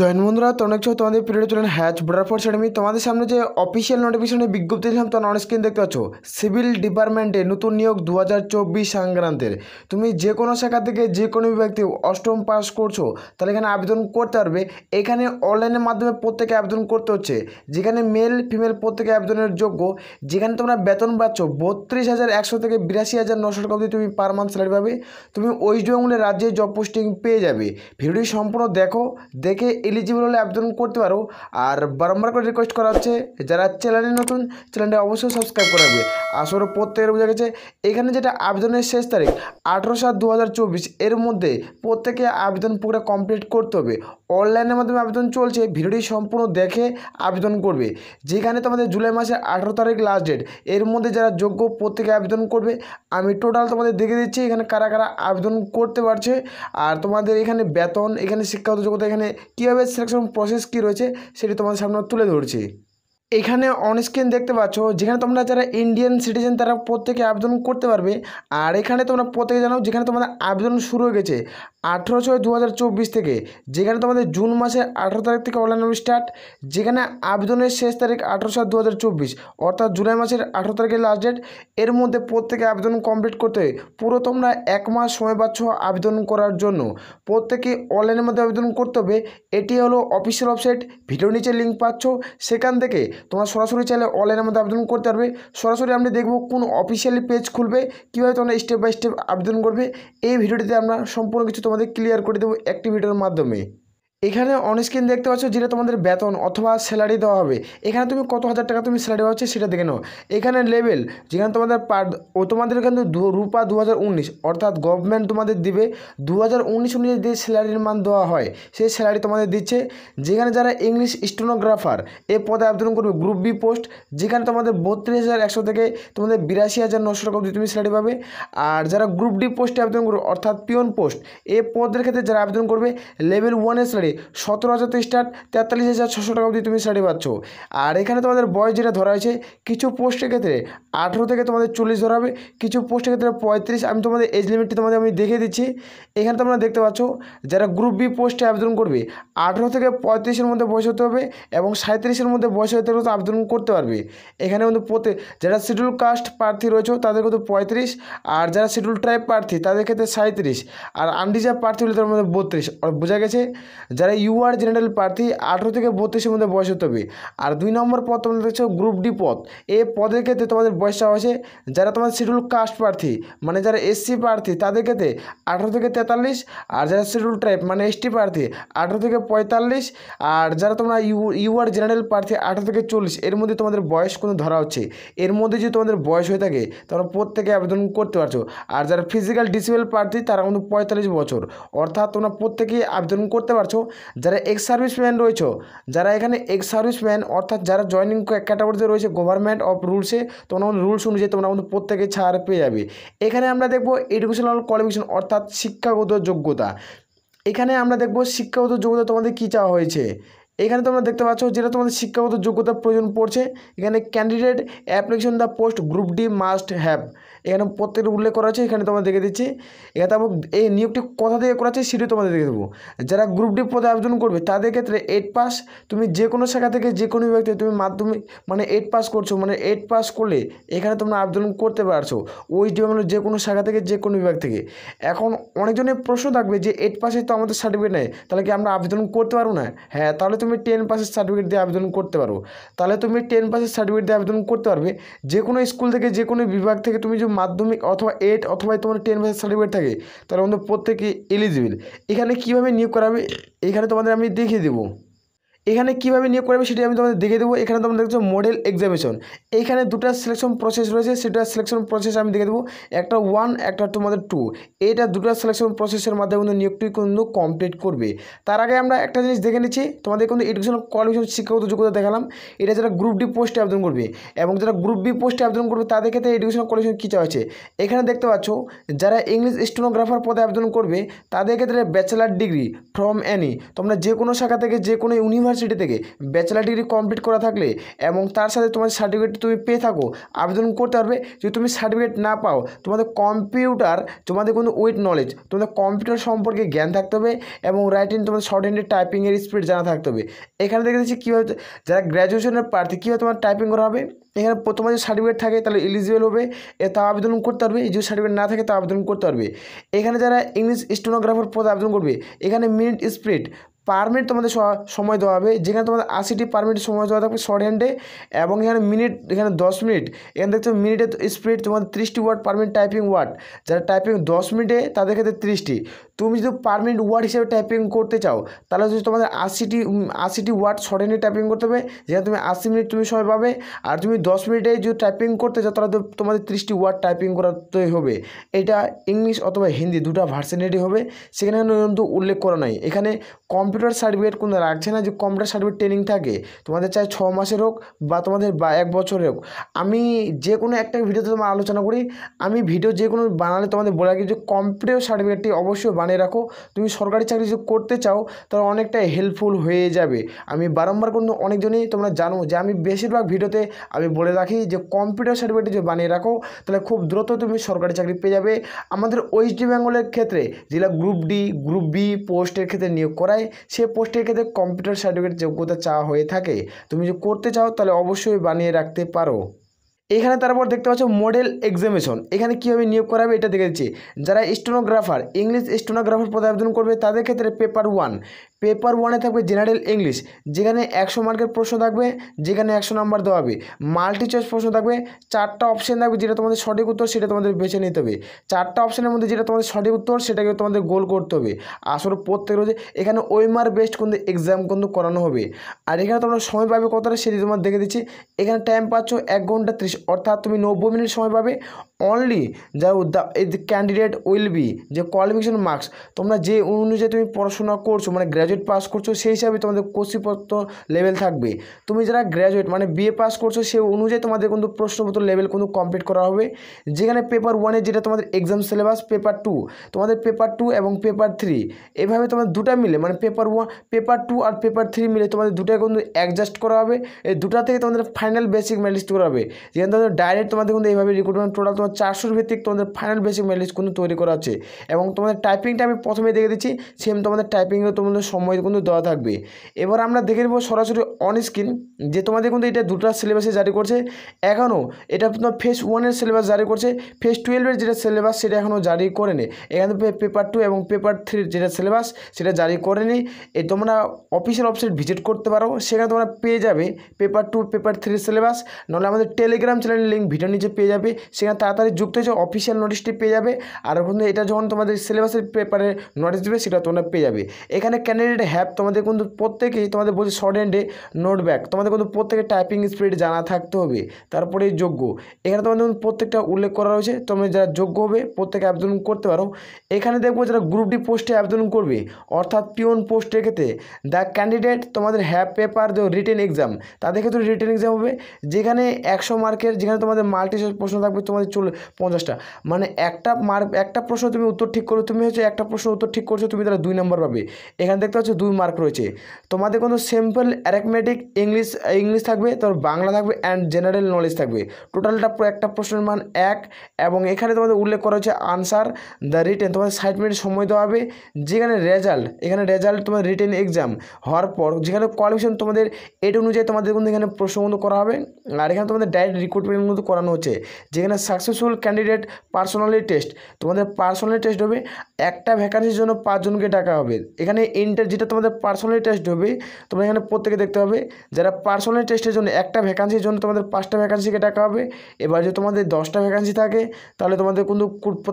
join বন্ধুরা তোমরা দেখছো তোমাদের পিরিয়ড চলেন হ্যাচ ভোডারফোর্স একাডেমি তোমাদের সামনে যে অফিসিয়াল নোটিফিকেশনে বিজ্ঞপ্তি দিলাম তোমরা অন স্ক্রিন দেখতে পাচ্ছ সিভিল ডিপার্টমেন্টে নতুন নিয়োগ দু হাজার চব্বিশ সংক্রান্তের তুমি যে কোনো শাখা থেকে যে কোনো বিভাগ থেকে অষ্টম পাস করছো তাহলে এখানে আবেদন করতে পারবে এখানে অনলাইনের মাধ্যমে প্রত্যেকে আবেদন করতে হচ্ছে যেখানে মেল ফিমেল প্রত্যেকে আবেদনের যোগ্য যেখানে তোমরা বেতন পাচ্ছ বত্রিশ হাজার একশো থেকে বিরাশি হাজার নশো টাকা অবধি তুমি পার মান্থ স্যালারি পাবে তুমি ওই জঙ্গলে রাজ্যে জব পোস্টিং পেয়ে যাবে ভিডিওটি সম্পূর্ণ দেখো দেখে এলিজিবল হলে আবেদন করতে পারো আর বারম্বার করে রিকোয়েস্ট করা হচ্ছে যারা চ্যানেলে নতুন চ্যানেলটা অবশ্যই সাবস্ক্রাইব করে রাখবে আসলে প্রত্যেকের বোঝা গেছে এখানে যেটা আবেদনের শেষ তারিখ আঠেরো সাত দু এর মধ্যে প্রত্যেকে আবেদন পুরো কমপ্লিট করতে হবে অনলাইনের মাধ্যমে আবেদন চলছে ভিডিওটি সম্পূর্ণ দেখে আবেদন করবে যেখানে তোমাদের জুলাই মাসের আঠেরো তারিখ লাস্ট ডেট এর মধ্যে যারা যোগ্য প্রত্যেকে আবেদন করবে আমি টোটাল তোমাদের দেখে দিচ্ছি এখানে কারা কারা আবেদন করতে পারছে আর তোমাদের এখানে বেতন এখানে শিক্ষাগত যোগ্যতা এখানে কীভাবে কীভাবে সিলেকশন প্রসেস কী রয়েছে সেটি তোমাদের সামনে তুলে ধরছি এখানে অনস্ক্রিন দেখতে পাচ্ছ যেখানে তোমরা যারা ইন্ডিয়ান সিটিজেন তারা প্রত্যেকে আবেদন করতে পারবে আর এখানে তোমরা প্রত্যেকে জানাও যেখানে তোমাদের আবেদন শুরু হয়ে গেছে আঠেরো ছয় দু থেকে যেখানে তোমাদের জুন মাসের আঠেরো তারিখ থেকে অনলাইন স্টার্ট যেখানে আবেদনের শেষ তারিখ আঠেরো সাত দু অর্থাৎ জুলাই মাসের আঠেরো তারিখের লাস্ট ডেট এর মধ্যে প্রত্যেকে আবেদন কমপ্লিট করতে পুরো তোমরা এক মাস সময় পাচ্ছ আবেদন করার জন্য প্রত্যেকে অনলাইনের মধ্যে আবেদন করতে হবে এটি হলো অফিসিয়াল ওয়েবসাইট ভিডিও নিচে লিঙ্ক পাচ্ছ সেখান থেকে তোমরা সরাসরি চাইলে অনলাইনের মধ্যে আবেদন করতে পারবে সরাসরি আমরা দেখব কোন অফিসিয়ালি পেজ খুলবে কীভাবে তোমরা স্টেপ বাই স্টেপ আবেদন করবে এই ভিডিওটিতে আমরা সম্পূর্ণ কিছু তোমাদের ক্লিয়ার করে দেবো একটি ভিডিওর মাধ্যমে এখানে অনস্ক্রিন দেখতে পাচ্ছ যেটা তোমাদের বেতন অথবা স্যালারি দেওয়া হবে এখানে তুমি কত হাজার টাকা তুমি স্যালারি পাচ্ছ সেটা দেখে নাও এখানে লেভেল যেখানে তোমাদের পার ও তোমাদের কিন্তু রূপা দু অর্থাৎ গভর্নমেন্ট তোমাদের দিবে দু হাজার উনিশ যে স্যালারির মান দেওয়া হয় সেই স্যালারি তোমাদের দিচ্ছে যেখানে যারা ইংলিশ স্টোনোগ্রাফার এ পদে আবেদন করবে গ্রুপ বি পোস্ট যেখানে তোমাদের বত্রিশ হাজার একশো থেকে তোমাদের বিরাশি হাজার নশো টাকা অবধি তুমি স্যালারি পাবে আর যারা গ্রুপ ডি পোস্টে আবেদন করবে অর্থাৎ পিওন পোস্ট এ পদের ক্ষেত্রে যারা আবেদন করবে লেভেল ওয়ানের স্যালারি যাবে সতেরো হাজার থেকে স্টার্ট তেতাল্লিশ হাজার ছশো টাকা অবধি তুমি শাড়ি পাচ্ছ আর এখানে তোমাদের বয়স যেটা ধরা হয়েছে কিছু পোস্টের ক্ষেত্রে আঠেরো থেকে তোমাদের চল্লিশ ধরা হবে কিছু পোস্টের ক্ষেত্রে পঁয়ত্রিশ আমি তোমাদের এজ লিমিটটি তোমাদের আমি দেখে দিচ্ছি এখানে তোমরা দেখতে পাচ্ছ যারা গ্রুপ বি পোস্টে আবেদন করবে আঠেরো থেকে পঁয়ত্রিশের মধ্যে বয়স হতে হবে এবং সাঁত্রিশের মধ্যে বয়স হতে হবে আবেদন করতে পারবে এখানে কিন্তু প্রতি যারা শিডিউল কাস্ট প্রার্থী রয়েছে তাদের কিন্তু পঁয়ত্রিশ আর যারা শিডিউল ট্রাইব প্রার্থী তাদের ক্ষেত্রে সাঁত্রিশ আর আন্ডিজার প্রার্থী হলে তার মধ্যে বত্রিশ বোঝা গেছে যারা ইউআর জেনারেল প্রার্থী আঠেরো থেকে বত্রিশের মধ্যে বয়স হতে হবে আর দুই নম্বর পদ তোমাদের দেখছো গ্রুপ ডি পদ এ পদের ক্ষেত্রে তোমাদের বয়স চাওয়া হয়েছে যারা তোমার শিডিউল কাস্ট প্রার্থী মানে যারা এসসি প্রার্থী তাদের ক্ষেত্রে আঠেরো থেকে তেতাল্লিশ আর যারা শিডিউল ট্রাইব মানে এসটি প্রার্থী আঠেরো থেকে পঁয়তাল্লিশ আর যারা তোমরা ইউ ইউআর জেনারেল প্রার্থী আঠেরো থেকে চল্লিশ এর মধ্যে তোমাদের বয়স কোনো ধরা হচ্ছে এর মধ্যে যদি তোমাদের বয়স হয়ে থাকে তোমরা প্রত্যেকে আবেদন করতে পারছো আর যারা ফিজিক্যাল ডিসেবল প্রার্থী তারা কিন্তু পঁয়তাল্লিশ বছর অর্থাৎ তোমরা প্রত্যেকেই আবেদন করতে পারছো যারা এক্স সার্ভিসম্যান রয়েছে যারা এখানে এক্স সার্ভিসম্যান অর্থাৎ যারা জয়নিং ক্যাটাগরিতে রয়েছে গভর্নমেন্ট অফ রুলসে তোমরা রুলস অনুযায়ী তোমরা কিন্তু প্রত্যেকে ছাড় পেয়ে যাবে এখানে আমরা দেখব এডুকেশনাল কোয়ালিফিকেশন অর্থাৎ শিক্ষাগত যোগ্যতা এখানে আমরা দেখব শিক্ষাগত যোগ্যতা তোমাদের কী চাওয়া হয়েছে এখানে তোমরা দেখতে পাচ্ছ যেটা তোমাদের শিক্ষাগত যোগ্যতা প্রয়োজন পড়ছে এখানে candidate application the post group D must have এখানে প্রত্যেকটা উল্লেখ করা আছে এখানে তোমরা দেখে দিচ্ছি এখানে তারপর এই নিয়োগটি কোথা থেকে করা আছে সেটিও তোমাদের দেখে দেবো যারা গ্রুপ ডি পদে আবেদন করবে তাদের ক্ষেত্রে এইট পাস তুমি যে কোনো শাখা থেকে যে কোনো বিভাগ থেকে তুমি মাধ্যমিক মানে এইট পাস করছো মানে এইট পাস করলে এখানে তোমরা আবেদন করতে পারছো ওয়েস্ট বেঙ্গলের যে কোনো শাখা থেকে যে কোনো বিভাগ থেকে এখন অনেকজনের প্রশ্ন থাকবে যে এইট পাসে তো আমাদের সার্টিফিকেট নেয় তাহলে কি আমরা আবেদন করতে পারবো না হ্যাঁ তাহলে তুমি টেন পাসের সার্টিফিকেট দিয়ে আবেদন করতে পারো তাহলে তুমি টেন পাসের সার্টিফিকেট দিয়ে আবেদন করতে পারবে যে কোনো স্কুল থেকে যে কোনো বিভাগ থেকে তুমি যে মাধ্যমিক অথবা এইট অথবা তোমার টেন পাসের সার্টিফিকেট থাকে তাহলে আমাদের প্রত্যেকে এলিজিবিল এখানে কিভাবে নিয়োগ করা হবে এখানে তোমাদের আমি দেখিয়ে দেবো এখানে কিভাবে নিয়োগ করবে সেটি আমি তোমাদের দেখে দেবো এখানে তোমরা দেখছো মডেল এক্সামিনেশন এখানে দুটা সিলেকশন প্রসেস রয়েছে সেটা সিলেকশন প্রসেস আমি দেখে দেবো একটা ওয়ান একটা তোমাদের টু এটা দুটা সিলেকশন প্রসেসের মাধ্যমে কিন্তু নিয়োগটি কিন্তু কমপ্লিট করবে তার আগে আমরা একটা জিনিস দেখে নিচ্ছি তোমাদের কিন্তু এডুকেশনাল কোয়ালিফিকেশন শিক্ষাগত যোগ্যতা দেখালাম এটা যারা গ্রুপ ডি পোস্টে আবেদন করবে এবং যারা গ্রুপ বি পোস্টে আবেদন করবে তাদের ক্ষেত্রে এডুকেশনাল কোয়ালিফিকেশন কী চাওয়া এখানে দেখতে পাচ্ছ যারা ইংলিশ স্টোনোগ্রাফার পদে আবেদন করবে তাদের ক্ষেত্রে ব্যাচেলার ডিগ্রি ফ্রম অ্যানি তোমরা যে কোনো শাখা থেকে যে কোনো ইউনিভার্সিটি ইউনিভার্সিটি থেকে ব্যাচেলার ডিগ্রি কমপ্লিট করা থাকলে এবং তার সাথে তোমার সার্টিফিকেট তুমি পেয়ে থাকো আবেদন করতে পারবে যদি তুমি সার্টিফিকেট না পাও তোমাদের কম্পিউটার তোমাদের কোনো উইথ নলেজ তোমাদের কম্পিউটার সম্পর্কে জ্ঞান থাকতে হবে এবং রাইটিং তোমাদের শর্ট হ্যান্ডের টাইপিংয়ের স্পিড জানা থাকতে হবে এখানে দেখে দিচ্ছি কীভাবে যারা গ্র্যাজুয়েশনের প্রার্থী কীভাবে তোমার টাইপিং করা হবে এখানে প্রথমে যদি সার্টিফিকেট থাকে তাহলে এলিজিবল হবে এ তা আবেদন করতে পারবে যদি সার্টিফিকেট না থাকে তা আবেদন করতে পারবে এখানে যারা ইংলিশ স্টোনোগ্রাফার পদে আবেদন করবে এখানে মিনিট স্প্রিড পারমিট তোমাদের সময় দেওয়া হবে যেখানে তোমাদের আশিটি পারমিট সময় দেওয়া থাকবে শর্ট হ্যান্ডে এবং এখানে মিনিট এখানে দশ মিনিট এখানে দেখতে মিনিটে স্পিড তোমাদের ত্রিশটি ওয়ার্ড পারমিট টাইপিং ওয়ার্ড যারা টাইপিং দশ মিনিটে তাদের ক্ষেত্রে ত্রিশটি তুমি যদি পারমিট ওয়ার্ড হিসেবে টাইপিং করতে চাও তাহলে হচ্ছে তোমাদের আশিটি আশিটি ওয়ার্ড শর্ট হ্যান্ডে টাইপিং করতে হবে যেখানে তুমি আশি মিনিট তুমি সময় পাবে আর তুমি দশ মিনিটে যদি টাইপিং করতে চাও তাহলে তোমাদের ত্রিশটি ওয়ার্ড টাইপিং করাতে হবে এটা ইংলিশ অথবা হিন্দি দুটা ভার্সেনিটি হবে সেখানে কিন্তু উল্লেখ করা নাই এখানে কম্পিউটার সার্টিফিকেট কোনো রাখছে না যে কম্পিউটার সার্টিফিকেট ট্রেনিং থাকে তোমাদের চাই ছ মাসের হোক বা তোমাদের বা এক বছর হোক আমি যে কোনো একটা ভিডিওতে তোমার আলোচনা করি আমি ভিডিও যে কোনো বানালে তোমাদের বলে রাখি যে কম্পিউটার সার্টিফিকেটটি অবশ্যই বানিয়ে রাখো তুমি সরকারি চাকরি যদি করতে চাও তাহলে অনেকটা হেল্পফুল হয়ে যাবে আমি বারম্বার কোনো অনেকজনই তোমরা জানো যে আমি বেশিরভাগ ভিডিওতে আমি বলে রাখি যে কম্পিউটার সার্টিফিকেট যদি বানিয়ে রাখো তাহলে খুব দ্রুত তুমি সরকারি চাকরি পেয়ে যাবে আমাদের ওয়েস্ট বেঙ্গলের ক্ষেত্রে যেটা গ্রুপ ডি গ্রুপ বি পোস্টের ক্ষেত্রে নিয়োগ করায় যায় সে পোস্টের ক্ষেত্রে কম্পিউটার সার্টিফিকেট যোগ্যতা চাওয়া হয়ে থাকে তুমি যদি করতে চাও তাহলে অবশ্যই বানিয়ে রাখতে পারো এখানে তারপর দেখতে পাচ্ছ মডেল এক্সামিনেশন এখানে কীভাবে নিয়োগ করা হবে এটা দিচ্ছি যারা স্টোনোগ্রাফার ইংলিশ স্টোনোগ্রাফার পদে আবেদন করবে তাদের ক্ষেত্রে পেপার ওয়ান পেপার ওয়ানে থাকবে জেনারেল ইংলিশ যেখানে একশো মার্কের প্রশ্ন থাকবে যেখানে একশো নাম্বার দেওয়া হবে মাল্টি চয়েস প্রশ্ন থাকবে চারটা অপশান থাকবে যেটা তোমাদের সঠিক উত্তর সেটা তোমাদের বেছে নিতে হবে চারটা অপশানের মধ্যে যেটা তোমাদের সঠিক উত্তর সেটাকে তোমাদের গোল করতে হবে আসলে প্রত্যেক রোজে এখানে ওইমার বেস্ট কিন্তু এক্সাম কিন্তু করানো হবে আর এখানে তোমরা সময় পাবে কতটা সেটি তোমার দেখে দিচ্ছি এখানে টাইম পাচ্ছ এক ঘন্টা ত্রিশ অর্থাৎ তুমি নব্বই মিনিট সময় পাবে অনলি যার দ্য ক্যান্ডিডেট উইল বি যে কোয়ালিফিকেশন মার্কস তোমরা যে অনুযায়ী তুমি পড়াশোনা করছো মানে গ্র্যাজুয়েট পাস করছো সেই হিসাবে তোমাদের কোশ্চিপত্র লেভেল থাকবে তুমি যারা গ্র্যাজুয়েট মানে বিএ পাস করছো সেই অনুযায়ী তোমাদের কিন্তু প্রশ্নপত্র লেভেল কিন্তু কমপ্লিট করা হবে যেখানে পেপার ওয়ানে যেটা তোমাদের এক্সাম সিলেবাস পেপার টু তোমাদের পেপার টু এবং পেপার থ্রি এভাবে তোমাদের দুটা মিলে মানে পেপার ওয়ান পেপার টু আর পেপার থ্রি মিলে তোমাদের দুটাই কিন্তু অ্যাডজাস্ট করা হবে এই দুটা থেকে তোমাদের ফাইনাল বেসিক ম্যালিস্ট করা হবে যে দেন তাদের ডাইরেক্ট তোমাদের কিন্তু এইভাবে রিক্রুটমেন্ট টোটাল তোমার চারশোর ভিত্তিক তোমাদের ফাইনাল বেসিক মেরিট কিন্তু তৈরি করা হচ্ছে এবং তোমাদের টাইপিংটা আমি প্রথমে দেখে দিচ্ছি সেম তোমাদের টাইপিংয়ে তোমাদের সময় কিন্তু দেওয়া থাকবে এবার আমরা দেখে নেবো সরাসরি অন স্ক্রিন যে তোমাদের কিন্তু এটা দুটা সিলেবাসে জারি করছে এখনও এটা তোমার ফেস ওয়ানের সিলেবাস জারি করছে ফেস টুয়েলভের যেটা সিলেবাস সেটা এখনও জারি করেনি এখানে পেপার টু এবং পেপার থ্রির যেটা সিলেবাস সেটা জারি করেনি এ তোমরা অফিসিয়াল ওয়েবসাইট ভিজিট করতে পারো সেখানে তোমরা পেয়ে যাবে পেপার টু পেপার থ্রির সিলেবাস নাহলে আমাদের টেলিগ্রাম টেলিগ্রাম চ্যানেলের লিঙ্ক ভিডিও নিচে পেয়ে যাবে সেখানে তাড়াতাড়ি যুক্ত হয়েছে অফিসিয়াল নোটিশটি পেয়ে যাবে আর বন্ধু এটা যখন তোমাদের সিলেবাসের পেপারে নোটিশ দেবে সেটা তোমরা পেয়ে যাবে এখানে ক্যান্ডিডেট হ্যাপ তোমাদের কিন্তু প্রত্যেকেই তোমাদের বলছে শর্ট হ্যান্ডে নোট ব্যাক তোমাদের কিন্তু প্রত্যেকে টাইপিং স্পিড জানা থাকতে হবে তারপরে যোগ্য এখানে তোমাদের প্রত্যেকটা উল্লেখ করা রয়েছে তোমরা যারা যোগ্য হবে প্রত্যেকে আবেদন করতে পারো এখানে দেখবো যারা গ্রুপ ডি পোস্টে আবেদন করবে অর্থাৎ পিওন পোস্টের ক্ষেত্রে দ্য ক্যান্ডিডেট তোমাদের হ্যাপ পেপার দেবো রিটেন এক্সাম তাদের ক্ষেত্রে রিটেন এক্সাম হবে যেখানে একশো মার্কে আজকের যেখানে তোমাদের মাল্টি প্রশ্ন থাকবে তোমাদের চলে পঞ্চাশটা মানে একটা মার্ক একটা প্রশ্ন তুমি উত্তর ঠিক করো তুমি হচ্ছে একটা প্রশ্ন উত্তর ঠিক করছো তুমি তাহলে দুই নম্বর পাবে এখানে দেখতে পাচ্ছ দুই মার্ক রয়েছে তোমাদের কোনো সিম্পল অ্যারেকমেটিক ইংলিশ ইংলিশ থাকবে তোমার বাংলা থাকবে অ্যান্ড জেনারেল নলেজ থাকবে টোটালটা একটা প্রশ্নের মান এক এবং এখানে তোমাদের উল্লেখ করা হচ্ছে আনসার দ্য রিটেন তোমাদের ষাট মিনিট সময় দেওয়া হবে যেখানে রেজাল্ট এখানে রেজাল্ট তোমার রিটেন এক্সাম হওয়ার পর যেখানে কোয়ালিফিকেশন তোমাদের এট অনুযায়ী তোমাদের কিন্তু এখানে প্রশ্ন করা হবে আর এখানে তোমাদের ডাইরেক্ট রিক্রুটমেন্ট কিন্তু করানো হচ্ছে যেখানে সাকসেসফুল ক্যান্ডিডেট পার্সোনালি টেস্ট তোমাদের পার্সোনালি টেস্ট হবে একটা ভ্যাকান্সির জন্য পাঁচজনকে ডাকা হবে এখানে ইন্টার যেটা তোমাদের পার্সোনালি টেস্ট হবে তোমরা এখানে প্রত্যেকে দেখতে হবে যারা পার্সোনালি টেস্টের জন্য একটা ভ্যাকান্সির জন্য তোমাদের পাঁচটা ভ্যাকান্সিকে ডাকা হবে এবার যদি তোমাদের দশটা ভ্যাকান্সি থাকে তাহলে তোমাদের কিন্তু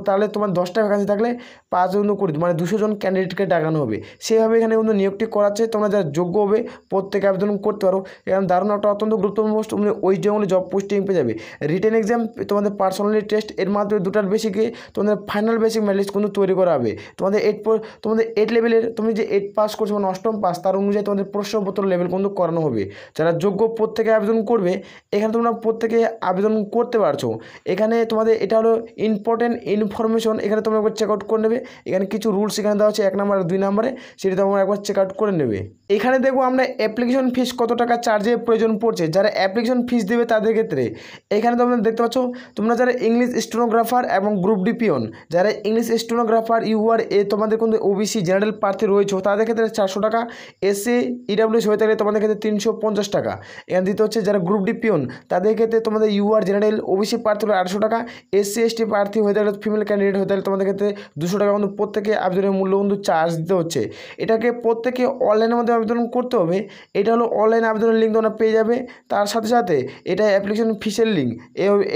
তাহলে তোমার দশটা ভ্যাকান্সি থাকলে পাঁচ কুড়ি মানে দুশো জন ক্যান্ডিডেটকে ডাকানো হবে সেভাবে এখানে কিন্তু নিয়োগটি করাচ্ছে তোমরা যারা যোগ্য হবে প্রত্যেকে আবেদন করতে পারো এখানে দারুণ একটা অত্যন্ত গুরুত্বপূর্ণ পোস্ট তুমি ওই জঙ্গলে জব পোস্টিং পেয়ে যাবে রিটেন এক্সাম তোমাদের পার্সোনালি টেস্ট এর মাধ্যমে দুটার বেশিকে তোমাদের ফাইনাল বেসিক ম্যালিস্ট কিন্তু তৈরি করা দাঁড়াবে তোমাদের এইট তোমাদের এইট লেভেলের তুমি যে এইট পাস করছো মানে অষ্টম পাস তার অনুযায়ী তোমাদের প্রশ্নপত্র লেভেল কিন্তু করানো হবে যারা যোগ্য প্রত্যেকে আবেদন করবে এখানে তোমরা প্রত্যেকে আবেদন করতে পারছো এখানে তোমাদের এটা হলো ইম্পর্টেন্ট ইনফরমেশন এখানে তোমরা একবার চেক আউট করে নেবে এখানে কিছু রুলস এখানে দেওয়া হচ্ছে এক নম্বর দুই নম্বরে সেটা তোমরা একবার চেক আউট করে নেবে এখানে দেখবো আমরা অ্যাপ্লিকেশন ফিস কত টাকা চার্জে প্রয়োজন পড়ছে যারা অ্যাপ্লিকেশন ফিস দেবে তাদের ক্ষেত্রে এখানে তোমরা দেখতে পাচ্ছ তোমরা যারা ইংলিশ স্টোনোগ্রাফার এবং গ্রুপ ডিপিওন যারা ইংলিশ স্টোনোগ্রাফার ইউআর এ তোমাদের কোনো ওবিসি জেনারেল প্রার্থী রয়েছে তাদের ক্ষেত্রে চারশো টাকা এসসি ইডাব্লিউএস হয়ে থাকলে তোমাদের ক্ষেত্রে তিনশো পঞ্চাশ টাকা এখানে দিতে হচ্ছে যারা গ্রুপ ডি পিওন তাদের ক্ষেত্রে তোমাদের ইউআর জেনারেল ওবিসি প্রার্থী হলে আটশো টাকা এসসি এসটি প্রার্থী হয়ে থাকলে ফিমেল ক্যান্ডিডেট হয়ে থাকলে তোমাদের ক্ষেত্রে দুশো টাকা কিন্তু প্রত্যেকে আবেদনের মূল্য কিন্তু চার্জ দিতে হচ্ছে এটাকে প্রত্যেকে অনলাইনের মধ্যে আবেদন করতে হবে এটা হলো অনলাইন আবেদনের লিঙ্ক তোমরা পেয়ে যাবে তার সাথে সাথে এটা অ্যাপ্লিকেশন ফিসের লিঙ্ক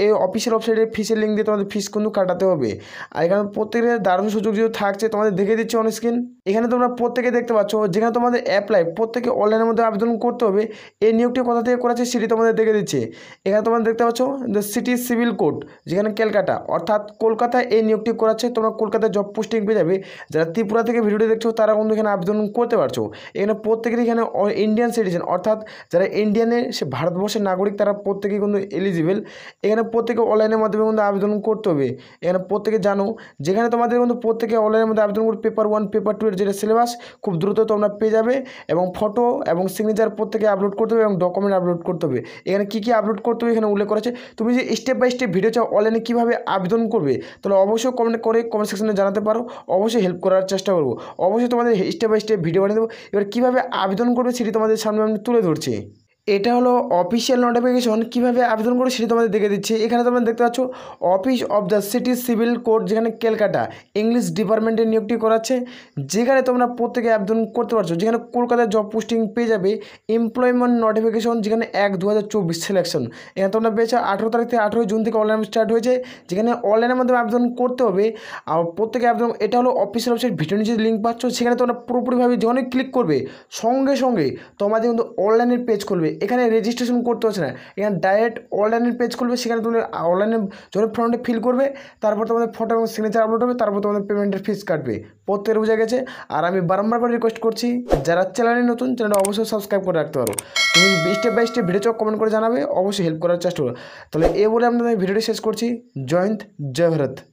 এই অফিসের ওয়েবসাইটে ফিসের লিঙ্ক দিয়ে তোমাদের ফিস কিন্তু কাটাতে হবে আর এখানে প্রত্যেকের দারুণ সুযোগ ভিডিও থাকছে তোমাদের দেখে দিচ্ছি অন স্ক্রিন এখানে তোমরা প্রত্যেকে দেখতে পাচ্ছ যেখানে তোমাদের অ্যাপ্লাই প্রত্যেকে অনলাইনের মধ্যে আবেদন করতে হবে এই নিয়োগটি কোথা থেকে করেছে সেটি তোমাদের দেখে দিচ্ছে এখানে তোমরা দেখতে পাচ্ছ দ্য সিটি সিভিল কোর্ট যেখানে ক্যালকাটা অর্থাৎ কলকাতায় এই নিয়োগটি করাচ্ছে তোমরা কলকাতায় জব পোস্টিং পেয়ে যাবে যারা ত্রিপুরা থেকে ভিডিওটি দেখছো তারা কিন্তু এখানে আবেদন করতে পারছো এখানে প্রত্যেকেরই এখানে ইন্ডিয়ান সিটিজেন অর্থাৎ যারা ইন্ডিয়ানের সে ভারতবর্ষের নাগরিক তারা প্রত্যেকেই কিন্তু এলিজিবেল এখানে প্রত্যেকে অনলাইনের মাধ্যমে কিন্তু আবেদন করতে হবে এখানে প্রত্যেকে জানো যেখানে তোমাদের কিন্তু প্রত্যেকে থেকে অনলাইনের মধ্যে আবেদন করবে পেপার ওয়ান পেপার টু এর যেটা সিলেবাস খুব দ্রুত তোমরা পেয়ে যাবে এবং ফটো এবং সিগনেচার প্রত্যেকে আপলোড করতে হবে এবং ডকুমেন্ট আপলোড করতে হবে এখানে কী কী আপলোড করতে হবে এখানে উল্লেখ করেছে তুমি যে স্টেপ বাই স্টেপ ভিডিও চাও অনলাইনে কীভাবে আবেদন করবে তাহলে অবশ্যই কমেন্ট করে কমেন্ট সেকশনে জানাতে পারো অবশ্যই হেল্প করার চেষ্টা করবো অবশ্যই তোমাদের স্টেপ বাই স্টেপ ভিডিও বানিয়ে দেবো এবার কীভাবে আবেদন করবে সেটি তোমাদের সামনে আমি তুলে ধরছি এটা হলো অফিসিয়াল নোটিফিকেশন কীভাবে আবেদন করো সেটি তোমাদের দেখে দিচ্ছি এখানে তোমরা দেখতে পাচ্ছ office of the city civil court যেখানে ক্যালকাটা ইংলিশ ডিপার্টমেন্টে নিয়োগটি করাচ্ছে যেখানে তোমরা প্রত্যেকে আবেদন করতে পারছো যেখানে কলকাতায় জব পোস্টিং পেয়ে যাবে এমপ্লয়মেন্ট নোটিফিকেশন যেখানে এক দু হাজার চব্বিশ সিলেকশন এখানে তোমরা পেয়েছো আঠেরো তারিখ থেকে আঠেরোই জুন থেকে অনলাইন স্টার্ট হয়েছে যেখানে অনলাইনের মাধ্যমে আবেদন করতে হবে আর প্রত্যেকে আবেদন এটা হলো অফিসিয়াল ওয়েবসাইট ভিডিও নিচে লিঙ্ক পাচ্ছ সেখানে তোমরা পুরোপুরিভাবে যেখানে ক্লিক করবে সঙ্গে সঙ্গে তোমাদের কিন্তু অনলাইনের পেজ খুলবে এখানে রেজিস্ট্রেশন করতে হচ্ছে না এখানে ডাইরেক্ট অনলাইনের পেজ খুলবে সেখানে তুমি অনলাইনে যখন ফর্মটা ফিল করবে তারপর তোমাদের ফটো এবং সিগনেচার আপলোড হবে তারপর তোমাদের পেমেন্টের ফিস কাটবে প্রত্যেকের বোঝা গেছে আর আমি বারম্বার করে রিকোয়েস্ট করছি যারা চ্যানেলে নতুন চ্যানেলটা অবশ্যই সাবস্ক্রাইব করে রাখতে পারো তুমি স্টেপ বাই স্টেপ ভিডিও চক কমেন্ট করে জানাবে অবশ্যই হেল্প করার চেষ্টা করো তাহলে এ বলে আপনাদের ভিডিওটি শেষ করছি জয়ন্ত জয় ভারত